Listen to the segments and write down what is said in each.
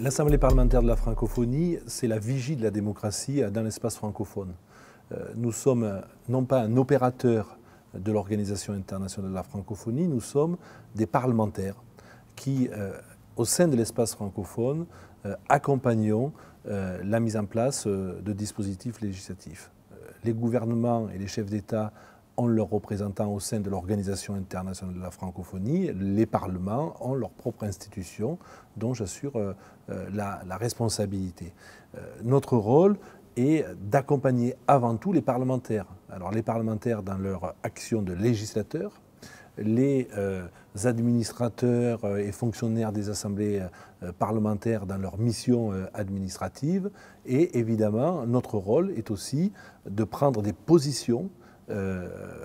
L'Assemblée parlementaire de la francophonie, c'est la vigie de la démocratie dans l'espace francophone. Euh, nous sommes non pas un opérateur de l'Organisation internationale de la francophonie, nous sommes des parlementaires qui, euh, au sein de l'espace francophone, euh, accompagnons la mise en place de dispositifs législatifs. Les gouvernements et les chefs d'État ont leurs représentants au sein de l'Organisation internationale de la francophonie, les parlements ont leur propre institution dont j'assure euh, euh, la, responsabilité. Euh, notre rôle est d'accompagner avant tout les parlementaires. Alors les parlementaires dans leur action de législateur, les administrateurs et fonctionnaires des assemblées parlementaires dans leur mission administrative, et évidemment notre rôle est aussi de prendre des positions euh,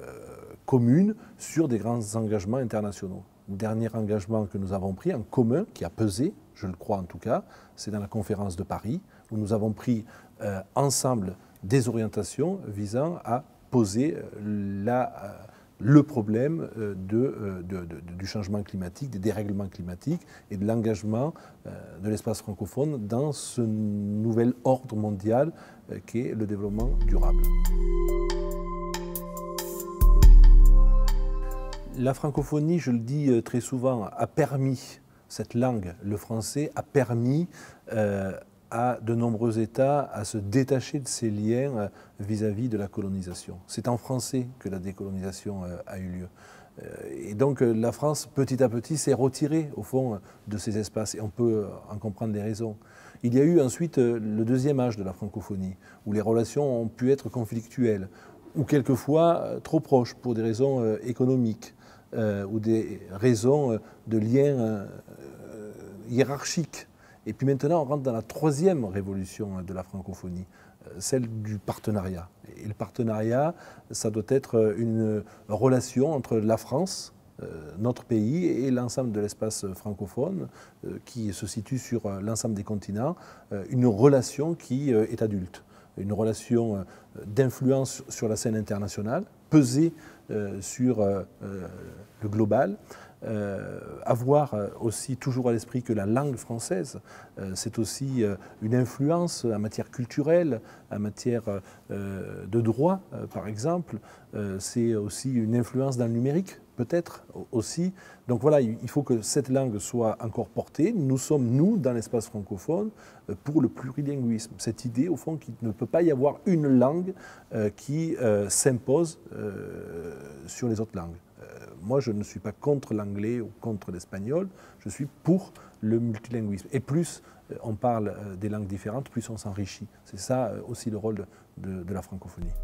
commune sur des grands engagements internationaux. Le dernier engagement que nous avons pris en commun, qui a pesé, je le crois en tout cas, c'est dans la conférence de Paris, où nous avons pris euh, ensemble des orientations visant à poser euh, le problème du changement climatique, des dérèglements climatiques et de l'engagement de l'espace francophone dans ce nouvel ordre mondial qu'est le développement durable. La francophonie, je le dis euh, très souvent, a permis, cette langue, le français, a permis euh, à de nombreux États à se détacher de ces liens euh, vis-à-vis de la colonisation. C'est en français que la décolonisation a eu lieu. Et donc la France, petit à petit, s'est retirée, au fond, de ces espaces, et on peut en comprendre les raisons. Il y a eu ensuite le deuxième âge de la francophonie, où les relations ont pu être conflictuelles, ou quelquefois trop proches pour des raisons économiques euh, ou des raisons euh, de liens euh, hiérarchiques. Et puis maintenant, on rentre dans la troisième révolution de la francophonie, celle du partenariat. Et le partenariat, ça doit être une relation entre la France, notre pays et l'ensemble de l'espace francophone qui se situe sur l'ensemble des continents, une relation qui est adulte une relation euh, d'influence sur la scène internationale, pesée euh, sur euh, le global. avoir aussi toujours à l'esprit que la langue française, c'est aussi une influence en matière culturelle, en matière de droit, par exemple. c'est aussi une influence dans le numérique peut-être aussi. Donc voilà, il faut que cette langue soit encore portée. Nous sommes, nous, dans l'espace francophone, euh, pour le plurilinguisme. Cette idée, au fond, qu'il ne peut pas y avoir une langue euh, qui euh, s'impose sur les autres langues. Moi, je ne suis pas contre l'anglais ou contre l'espagnol, je suis pour le multilinguisme. Et plus on parle des langues différentes, plus on s'enrichit. C'est ça aussi le rôle de, la francophonie.